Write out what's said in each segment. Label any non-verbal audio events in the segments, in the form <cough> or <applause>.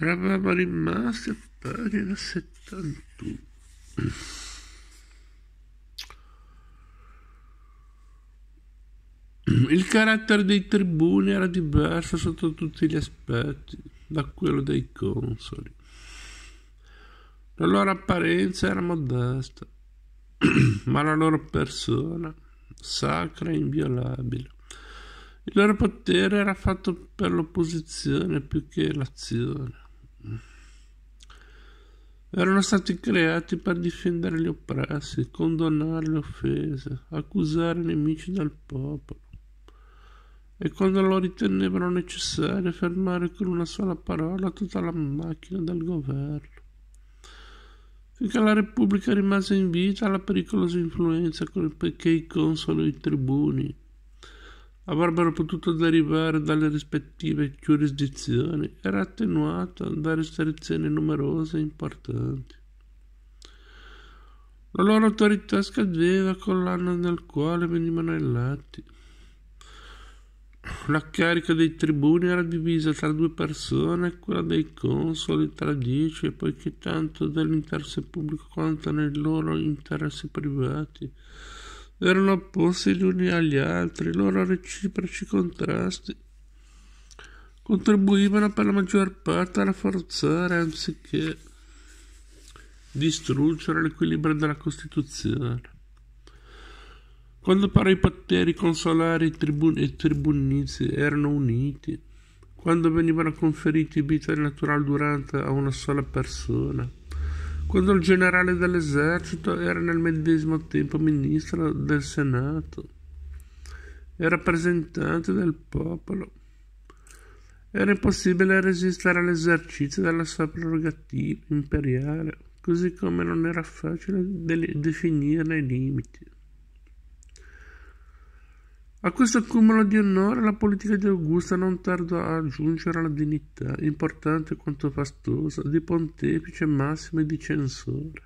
eravamo rimasti a pagina 71 il carattere dei tribuni era diverso sotto tutti gli aspetti da quello dei consoli la loro apparenza era modesta <clears throat> ma la loro persona sacra e inviolabile il loro potere era fatto per l'opposizione più che l'azione erano stati creati per difendere gli oppressi, condonare le offese, accusare i nemici del popolo e quando lo ritenevano necessario fermare con una sola parola tutta la macchina del governo. Finché la Repubblica rimase in vita la pericolosa influenza che i consoli e i tribuni avrebbero potuto derivare dalle rispettive giurisdizioni era attenuata da restrizioni numerose e importanti. La loro autorità scadeva con l'anno nel quale venivano eletti. La carica dei tribuni era divisa tra due persone e quella dei consoli tra dieci, poiché tanto dell'interesse pubblico quanto nei loro interessi privati erano opposti gli uni agli altri, i loro reciproci contrasti contribuivano per la maggior parte a rafforzare anziché distruggere l'equilibrio della Costituzione. Quando però i poteri consolari e tribun- e tribunizi erano uniti, quando venivano conferiti i titoli durante a una sola persona, quando il generale dell'esercito era nel medesimo tempo ministro del Senato e rappresentante del popolo. Era impossibile resistere all'esercizio della sua prerogativa imperiale, così come non era facile de- definirne i limiti. A questo accumulo di onore la politica di Augusta non tardò a giungere alla dignità, importante quanto fastosa, di pontefice massimo e di censore.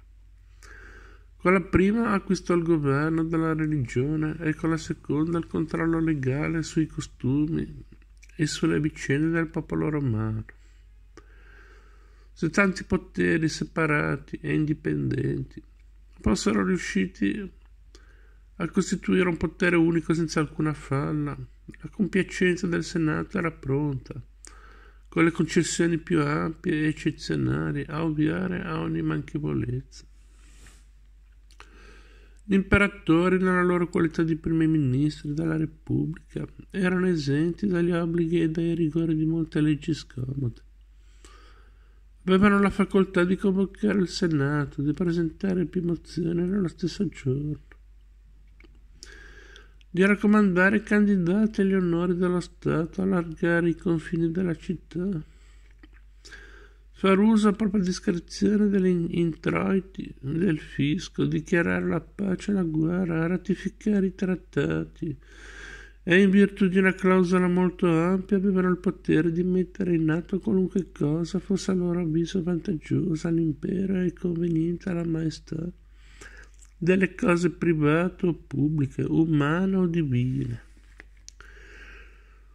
Con la prima acquistò il governo della religione e con la seconda il controllo legale sui costumi e sulle vicende del popolo romano. Se tanti poteri separati e indipendenti fossero riusciti a costituire un potere unico senza alcuna falla. La compiacenza del Senato era pronta, con le concessioni più ampie e eccezionali, a ovviare a ogni manchevolezza. Gli imperatori, nella loro qualità di primi ministri della Repubblica, erano esenti dagli obblighi e dai rigori di molte leggi scomode. Avevano la facoltà di convocare il Senato, di presentare più mozioni nello stesso giorno di raccomandare candidati agli onori dello Stato allargare i confini della città, far uso a propria discrezione degli introiti del fisco, dichiarare la pace e la guerra, ratificare i trattati e in virtù di una clausola molto ampia avevano il potere di mettere in atto qualunque cosa fosse a loro avviso vantaggiosa all'impero e conveniente alla maestà delle cose private o pubbliche, umane o divine.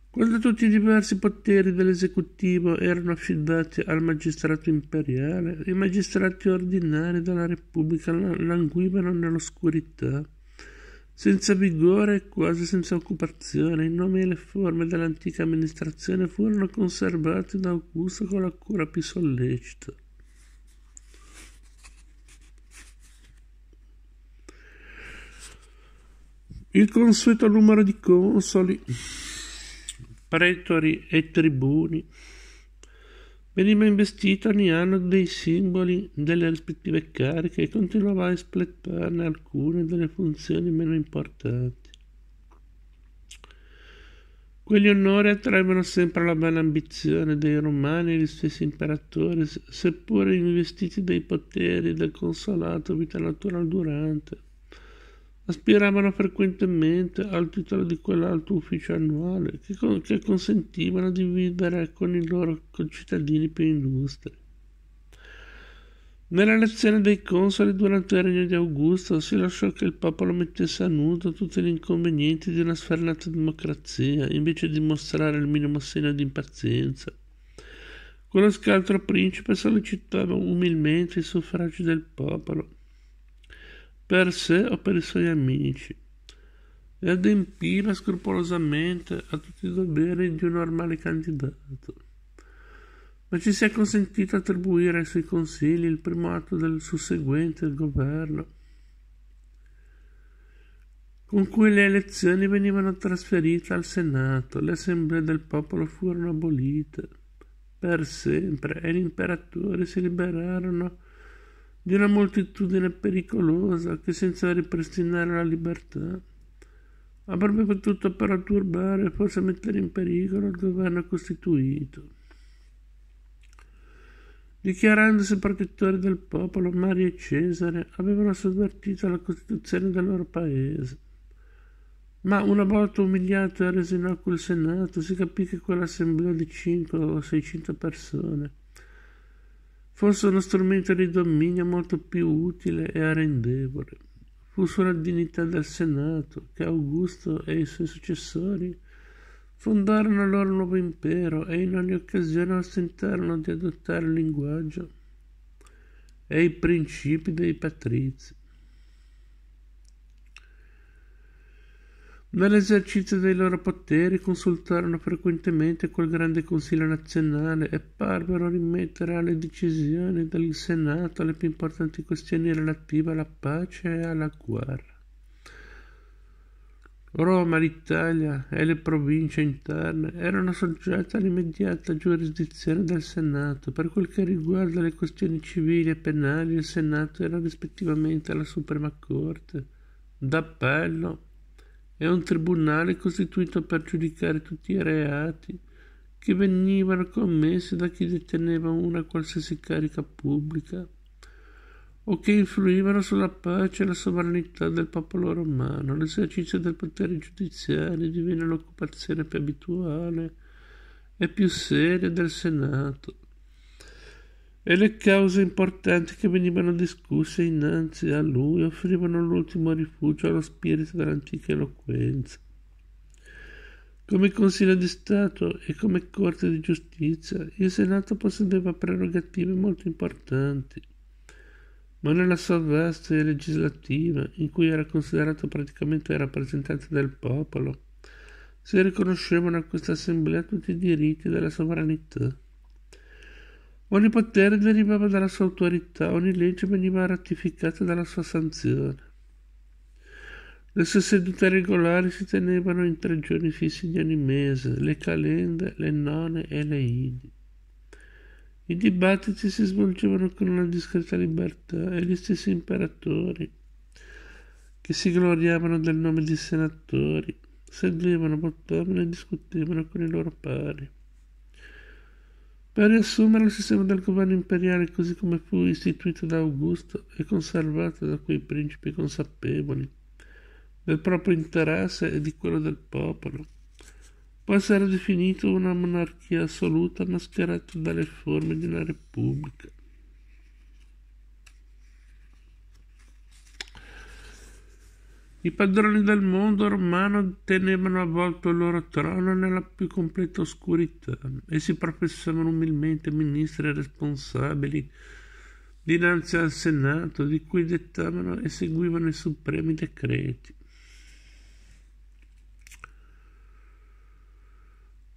Quando tutti i diversi poteri dell'esecutivo erano affidati al magistrato imperiale, i magistrati ordinari della Repubblica languivano nell'oscurità, senza vigore e quasi senza occupazione. I nomi e le forme dell'antica amministrazione furono conservati da Augusto con la cura più sollecita. il consueto numero di consoli, pretori e tribuni veniva investito ogni anno dei simboli delle rispettive cariche e continuava a espletarne alcune delle funzioni meno importanti. Quegli onori attraevano sempre la bella ambizione dei romani e gli stessi imperatori, seppure investiti dei poteri del consolato vita natural durante aspiravano frequentemente al titolo di quell'alto ufficio annuale che, con- che consentivano di vivere con i loro concittadini più illustri. Nella Nell'elezione dei consoli durante il regno di Augusto si lasciò che il popolo mettesse a nudo tutti gli inconvenienti di una sfernata democrazia, invece di mostrare il minimo segno di impazienza. Quello scaltro principe sollecitava umilmente i suffragi del popolo, per sé o per i suoi amici e adempiva scrupolosamente a tutti i doveri di un normale candidato. Ma ci si è consentito attribuire ai suoi consigli il primo atto del susseguente governo, con cui le elezioni venivano trasferite al Senato, le assemblee del popolo furono abolite per sempre e gli imperatori si liberarono di una moltitudine pericolosa che senza ripristinare la libertà avrebbe potuto però turbare e forse mettere in pericolo il governo costituito. Dichiarandosi protettori del popolo, Mario e Cesare avevano sovvertito la Costituzione del loro paese. Ma una volta umiliato e reso in acqua il Senato, si capì che quell'assemblea di 5 o 600 persone fosse uno strumento di dominio molto più utile e arrendevole. Fu sulla dignità del Senato che Augusto e i suoi successori fondarono il loro nuovo impero e in ogni occasione ostentarono di adottare il linguaggio e i principi dei patrizi. Nell'esercizio dei loro poteri consultarono frequentemente quel grande consiglio nazionale e parvero rimettere alle decisioni del Senato le più importanti questioni relative alla pace e alla guerra. Roma, l'Italia e le province interne erano soggette all'immediata giurisdizione del Senato. Per quel che riguarda le questioni civili e penali, il Senato era rispettivamente la Suprema Corte d'appello è un tribunale costituito per giudicare tutti i reati che venivano commessi da chi deteneva una qualsiasi carica pubblica o che influivano sulla pace e la sovranità del popolo romano, l'esercizio del potere giudiziario divenne l'occupazione più abituale e più seria del Senato e le cause importanti che venivano discusse innanzi a lui offrivano l'ultimo rifugio allo spirito dell'antica eloquenza. Come Consiglio di Stato e come Corte di Giustizia, il Senato possedeva prerogative molto importanti, ma nella sua vasta legislativa, in cui era considerato praticamente il rappresentante del popolo, si riconoscevano a questa assemblea tutti i diritti della sovranità. Ogni potere derivava dalla sua autorità, ogni legge veniva ratificata dalla sua sanzione. Le sue sedute regolari si tenevano in tre giorni fissi di ogni mese, le calende, le none e le idi. I dibattiti si svolgevano con una discreta libertà e gli stessi imperatori, che si gloriavano del nome di senatori, sedevano, votavano e discutevano con i loro pari. Per riassumere, il sistema del governo imperiale, così come fu istituito da Augusto, e conservato da quei principi consapevoli del proprio interesse e di quello del popolo. Può essere definito una monarchia assoluta mascherata dalle forme di una repubblica. I padroni del mondo romano tenevano avvolto il loro trono nella più completa oscurità e si professavano umilmente ministri responsabili dinanzi al Senato di cui dettavano e seguivano i supremi decreti.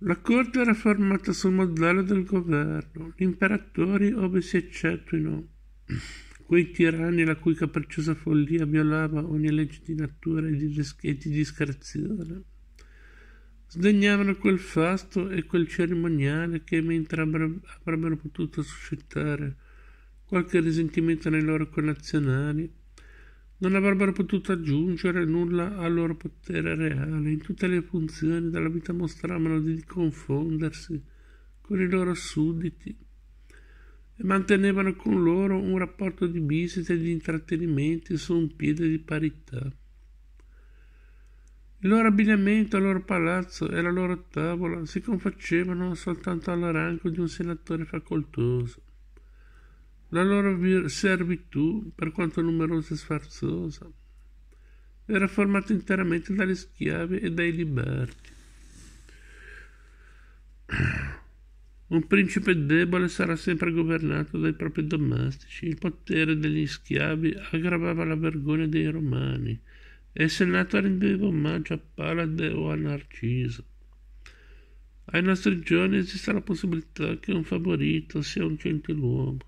La corte era formata sul modello del governo, gli imperatori ove si eccettuino quei tiranni la cui capricciosa follia violava ogni legge di natura e di, dis- e di discrezione. Sdegnavano quel fasto e quel cerimoniale che, mentre avre- avrebbero potuto suscitare qualche risentimento nei loro connazionali, non avrebbero potuto aggiungere nulla al loro potere reale. In tutte le funzioni della vita mostravano di confondersi con i loro sudditi e mantenevano con loro un rapporto di visite e di intrattenimenti su un piede di parità. Il loro abbigliamento, il loro palazzo e la loro tavola si confacevano soltanto al rango di un senatore facoltoso. La loro servitù, per quanto numerosa e sfarzosa, era formata interamente dalle schiave e dai liberti. <clears throat> Un principe debole sarà sempre governato dai propri domestici. Il potere degli schiavi aggravava la vergogna dei romani e il senato rendeva omaggio a Palade o a Narciso. Ai nostri giorni esiste la possibilità che un favorito sia un gentiluomo.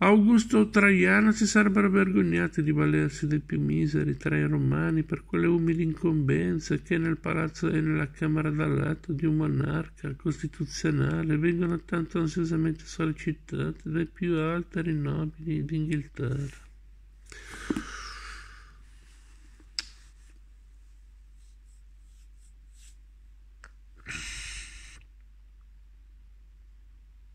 Augusto o Traiano si sarebbero vergognati di valersi dei più miseri tra i romani per quelle umili incombenze che nel palazzo e nella camera da letto di un monarca costituzionale vengono tanto ansiosamente sollecitate dai più alteri nobili d'Inghilterra.